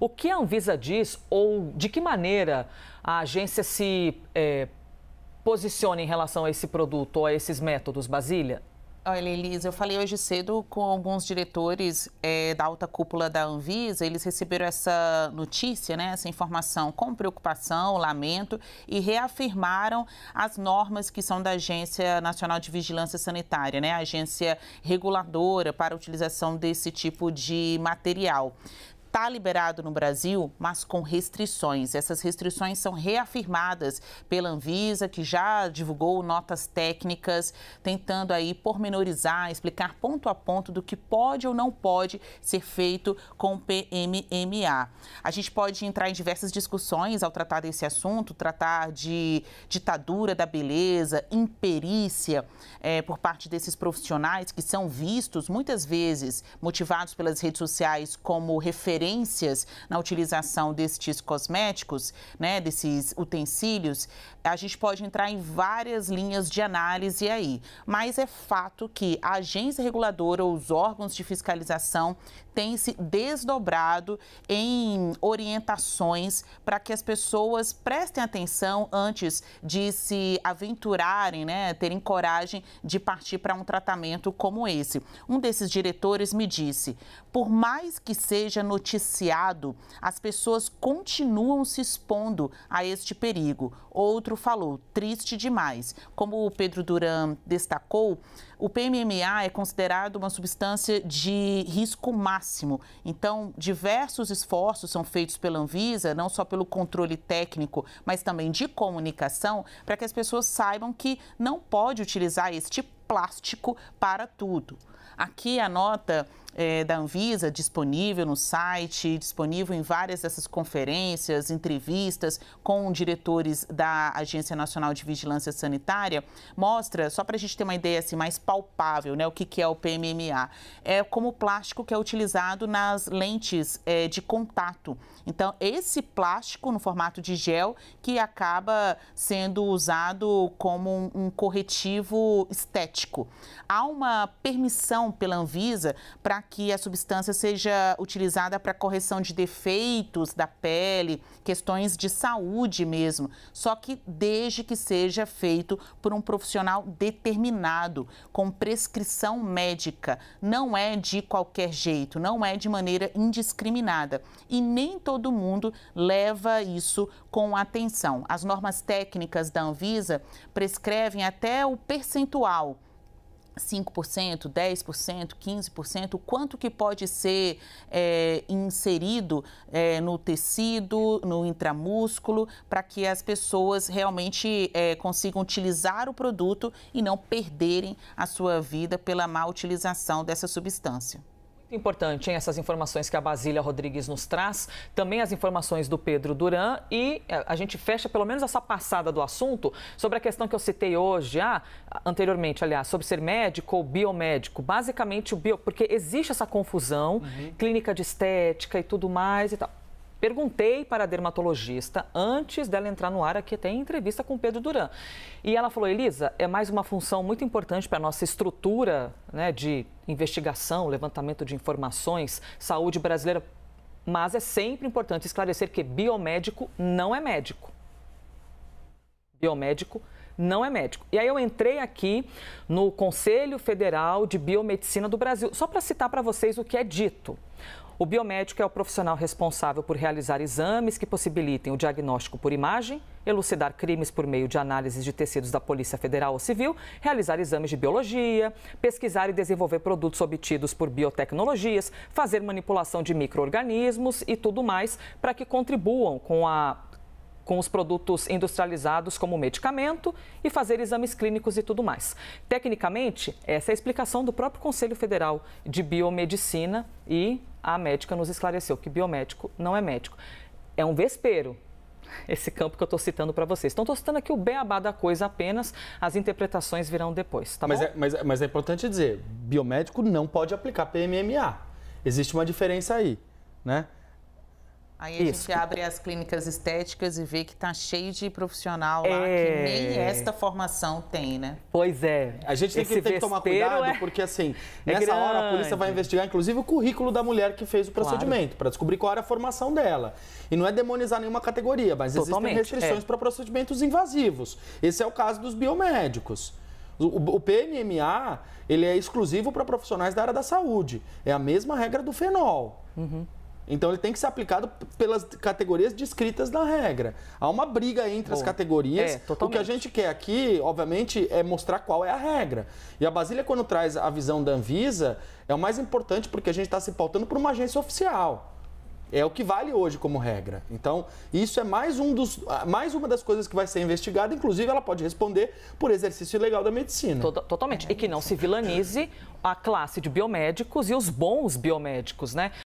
O que a Anvisa diz ou de que maneira a agência se é, posiciona em relação a esse produto ou a esses métodos, Basília? Olha, Elisa, eu falei hoje cedo com alguns diretores é, da alta cúpula da Anvisa, eles receberam essa notícia, né, essa informação com preocupação, lamento, e reafirmaram as normas que são da Agência Nacional de Vigilância Sanitária, né, a agência reguladora para a utilização desse tipo de material está liberado no Brasil, mas com restrições. Essas restrições são reafirmadas pela Anvisa, que já divulgou notas técnicas, tentando aí pormenorizar, explicar ponto a ponto do que pode ou não pode ser feito com PMMA. A gente pode entrar em diversas discussões ao tratar desse assunto, tratar de ditadura da beleza, imperícia é, por parte desses profissionais que são vistos muitas vezes motivados pelas redes sociais como referência na utilização destes cosméticos, né, desses utensílios, a gente pode entrar em várias linhas de análise aí. Mas é fato que a agência reguladora ou os órgãos de fiscalização têm se desdobrado em orientações para que as pessoas prestem atenção antes de se aventurarem, né, terem coragem de partir para um tratamento como esse. Um desses diretores me disse: por mais que seja notícia, noticiado, as pessoas continuam se expondo a este perigo. Outro falou, triste demais. Como o Pedro Duran destacou, o PMMA é considerado uma substância de risco máximo. Então, diversos esforços são feitos pela Anvisa, não só pelo controle técnico, mas também de comunicação, para que as pessoas saibam que não pode utilizar este plástico para tudo. Aqui a nota é, da Anvisa disponível no site, disponível em várias dessas conferências, entrevistas com diretores da Agência Nacional de Vigilância Sanitária, mostra, só para a gente ter uma ideia assim, mais palpável, né, o que, que é o PMMA. É como o plástico que é utilizado nas lentes é, de contato. Então, esse plástico no formato de gel que acaba sendo usado como um, um corretivo estético. Há uma permissão autorização pela Anvisa para que a substância seja utilizada para correção de defeitos da pele, questões de saúde mesmo, só que desde que seja feito por um profissional determinado, com prescrição médica. Não é de qualquer jeito, não é de maneira indiscriminada. E nem todo mundo leva isso com atenção. As normas técnicas da Anvisa prescrevem até o percentual 5%, 10%, 15%, o quanto que pode ser é, inserido é, no tecido, no intramúsculo, para que as pessoas realmente é, consigam utilizar o produto e não perderem a sua vida pela má utilização dessa substância. Muito Importante, hein? Essas informações que a Basília Rodrigues nos traz, também as informações do Pedro Duran e é, a gente fecha pelo menos essa passada do assunto sobre a questão que eu citei hoje, ah, anteriormente, aliás, sobre ser médico ou biomédico. Basicamente, o bio, porque existe essa confusão, uhum. clínica de estética e tudo mais e tal. Perguntei para a dermatologista antes dela entrar no ar aqui, em entrevista com o Pedro Duran. E ela falou: Elisa, é mais uma função muito importante para a nossa estrutura né, de investigação, levantamento de informações, saúde brasileira. Mas é sempre importante esclarecer que biomédico não é médico. Biomédico não é médico. E aí eu entrei aqui no Conselho Federal de Biomedicina do Brasil, só para citar para vocês o que é dito. O biomédico é o profissional responsável por realizar exames que possibilitem o diagnóstico por imagem, elucidar crimes por meio de análises de tecidos da Polícia Federal ou Civil, realizar exames de biologia, pesquisar e desenvolver produtos obtidos por biotecnologias, fazer manipulação de micro-organismos e tudo mais para que contribuam com a com os produtos industrializados como medicamento e fazer exames clínicos e tudo mais. Tecnicamente, essa é a explicação do próprio Conselho Federal de Biomedicina e a médica nos esclareceu que biomédico não é médico. É um vespeiro, esse campo que eu estou citando para vocês. Então, estou citando aqui o beabá da coisa apenas, as interpretações virão depois, tá mas bom? É, mas, mas é importante dizer, biomédico não pode aplicar PMMA. Existe uma diferença aí, né? Aí a Isso. gente abre as clínicas estéticas e vê que tá cheio de profissional lá que é. nem esta formação tem, né? Pois é. A gente tem, que, tem que, tomar cuidado, é... porque assim, é nessa grande. hora a polícia vai investigar, inclusive, o currículo da mulher que fez o procedimento, claro. para descobrir qual era a formação dela. E não é demonizar nenhuma categoria, mas Totalmente, existem é. restrições para procedimentos invasivos. Esse é o caso dos biomédicos. O, PMMA, ele é exclusivo para profissionais da área da saúde. É a mesma regra do fenol. Uhum. Então ele tem que ser aplicado pelas categorias descritas na regra. Há uma briga entre Bom, as categorias. É, o que a gente quer aqui, obviamente, é mostrar qual é a regra. E a Basília, quando traz a visão da Anvisa, é o mais importante porque a gente está se pautando por uma agência oficial. É o que vale hoje como regra. Então, isso é mais, um dos, mais uma das coisas que vai ser investigada. Inclusive, ela pode responder por exercício ilegal da medicina. Tota, totalmente. E que não se vilanize a classe de biomédicos e os bons biomédicos, né?